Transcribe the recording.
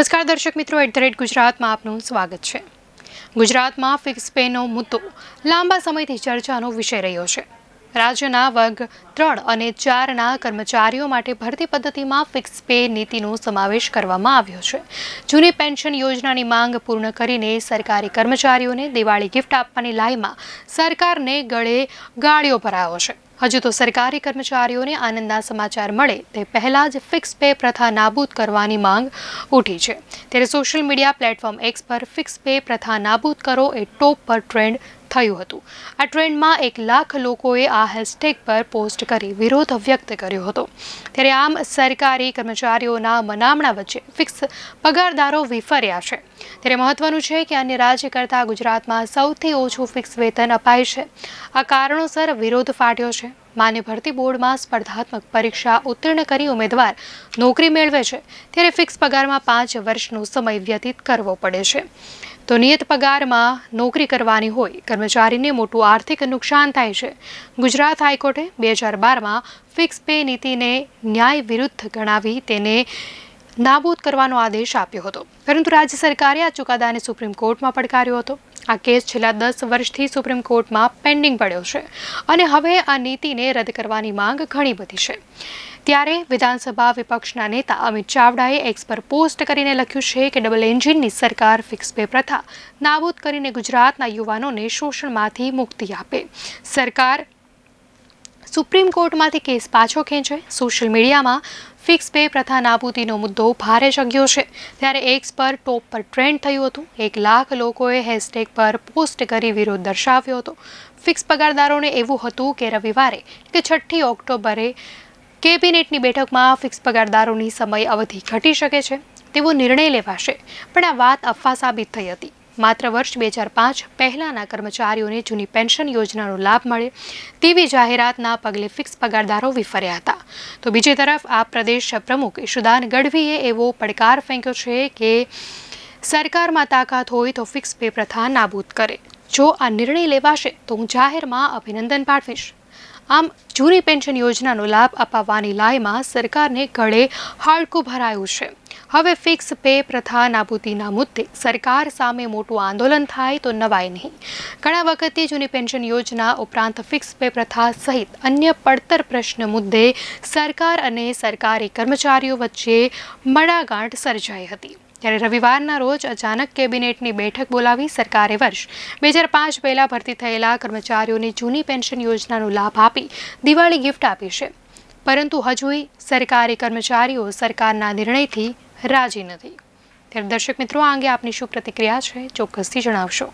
નમસ્કાર દર્શક મિત્રો એટ ધ રેટ ગુજરાતમાં આપનું સ્વાગત છે ગુજરાતમાં ફિક્સ પેનો મુદ્દો લાંબા સમયથી ચર્ચાનો વિષય રહ્યો છે રાજ્યના વર્ગ ત્રણ અને ચારના કર્મચારીઓ માટે ભરતી પદ્ધતિમાં ફિક્સ પે નીતિનો સમાવેશ કરવામાં આવ્યો છે જૂની પેન્શન યોજનાની માંગ પૂર્ણ કરીને સરકારી કર્મચારીઓને દિવાળી ગિફ્ટ આપવાની લાઈમાં સરકારને ગળે ગાળીઓ ભરાયો છે હજુ તો સરકારી કર્મચારીઓને આનંદના સમાચાર મળે તે પહેલાં જ ફિક્સ પે પ્રથા નાબૂદ કરવાની માંગ ઉઠી છે ત્યારે સોશિયલ મીડિયા પ્લેટફોર્મ એક્સ પર ફિક્સ પે પ્રથા નાબૂદ કરો એ ટોપ પર ટ્રેન્ડ થયું હતું આ ટ્રેન્ડમાં એક લાખ લોકોએ આ હેશટેગ પર પોસ્ટ કરી વિરોધ વ્યક્ત કર્યો હતો ત્યારે આમ સરકારી કર્મચારીઓના મનામણા વચ્ચે ફિક્સ પગારદારો વિફર્યા છે ત્યારે મહત્વનું છે કે અન્ય રાજ્ય કરતાં ગુજરાતમાં સૌથી ઓછું ફિક્સ વેતન અપાય છે આ કારણોસર વિરોધ ફાટ્યો છે માન્ય ભરતી બોર્ડમાં સ્પર્ધાત્મક પરીક્ષા ઉત્તીર્ણ કરી ઉમેદવાર નોકરી મેળવે છે ત્યારે ફિક્સ પગારમાં પાંચ વર્ષનો સમય વ્યતીત કરવો પડે છે તો નિયત પગારમાં નોકરી કરવાની હોય કર્મચારીને મોટું આર્થિક નુકસાન થાય છે ગુજરાત હાઈકોર્ટે બે હજાર બારમાં ફિક્સ પે નીતિને ન્યાય વિરુદ્ધ ગણાવી તેને નાબૂદ કરવાનો આદેશ આપ્યો હતો પરંતુ રાજ્ય સરકારે આ ચુકાદાને સુપ્રીમ કોર્ટમાં પડકાર્યો હતો આ કેસ છેલ્લા દસ વર્ષથી સુપ્રીમ કોર્ટમાં પેન્ડિંગ પડ્યો છે અને હવે આ નીતિને રદ કરવાની માંગ ઘણી બધી છે ત્યારે વિધાનસભા વિપક્ષના નેતા અમિત ચાવડાએ એક્સ પર પોસ્ટ કરીને લખ્યું છે કે ડબલ એન્જિનની સરકાર ફિક્સ પે પ્રથા નાબૂદ કરીને ગુજરાતના યુવાનોને શોષણમાંથી મુક્તિ આપે સરકાર સુપ્રીમ કોર્ટમાંથી કેસ પાછો ખેંચે સોશિયલ મીડિયામાં ફિક્સ પે પ્રથા નાબૂદીનો મુદ્દો ભારે જગ્યો છે ત્યારે એક્સ પર ટોપ પર ટ્રેન્ડ થયું હતું એક લાખ લોકોએ હેશટેગ પર પોસ્ટ કરી વિરોધ દર્શાવ્યો હતો ફિક્સ પગારદારોને એવું હતું કે રવિવારે કે છઠ્ઠી ઓક્ટોબરે કેબિનેટની બેઠકમાં ફિક્સ પગારદારોની સમય અવધિ ઘટી શકે છે તેવો નિર્ણય લેવાશે પણ આ વાત અફવા સાબિત થઈ હતી માત્ર વર્ષ બે હજાર પાંચ પહેલાંના કર્મચારીઓને જૂની પેન્શન યોજનાનો લાભ મળે તેવી જાહેરાતના પગલે ફિક્સ પગારદારો વિફર્યા હતા તો બીજી તરફ આ પ્રદેશ પ્રમુખ ઈશુદાન ગઢવીએ એવો પડકાર ફેંક્યો છે કે સરકારમાં તાકાત હોય તો ફિક્સ પે પ્રથા નાબૂદ કરે જો આ નિર્ણય લેવાશે તો હું જાહેરમાં અભિનંદન પાઠવીશ આમ જૂની પેન્શન યોજનાનો લાભ અપાવવાની લાયમાં સરકારને ગળે હાડકું ભરાયું છે હવે ફિક્સ પે પ્રથા નાબૂદીના મુદ્દે સરકાર સામે મોટું આંદોલન થાય તો નવાય નહીં ઘણા વખતે જૂની પેન્શન યોજના ઉપરાંત ફિક્સ પે પ્રથા સહિત અન્ય પડતર પ્રશ્ન મુદ્દે સરકાર અને સરકારી કર્મચારીઓ વચ્ચે મડાગાંઠ સર્જાઈ હતી ત્યારે રવિવારના રોજ અચાનક કેબિનેટની બેઠક બોલાવી સરકારે વર્ષ બે હજાર પાંચ પહેલાં ભરતી થયેલા કર્મચારીઓને જૂની પેન્શન યોજનાનો લાભ આપી દિવાળી ગિફ્ટ આપી છે પરંતુ હજુય સરકારી કર્મચારીઓ સરકારના નિર્ણયથી રાજી નથી ત્યારે દર્શક મિત્રો આ અંગે આપની શું પ્રતિક્રિયા છે ચોક્કસથી જણાવશો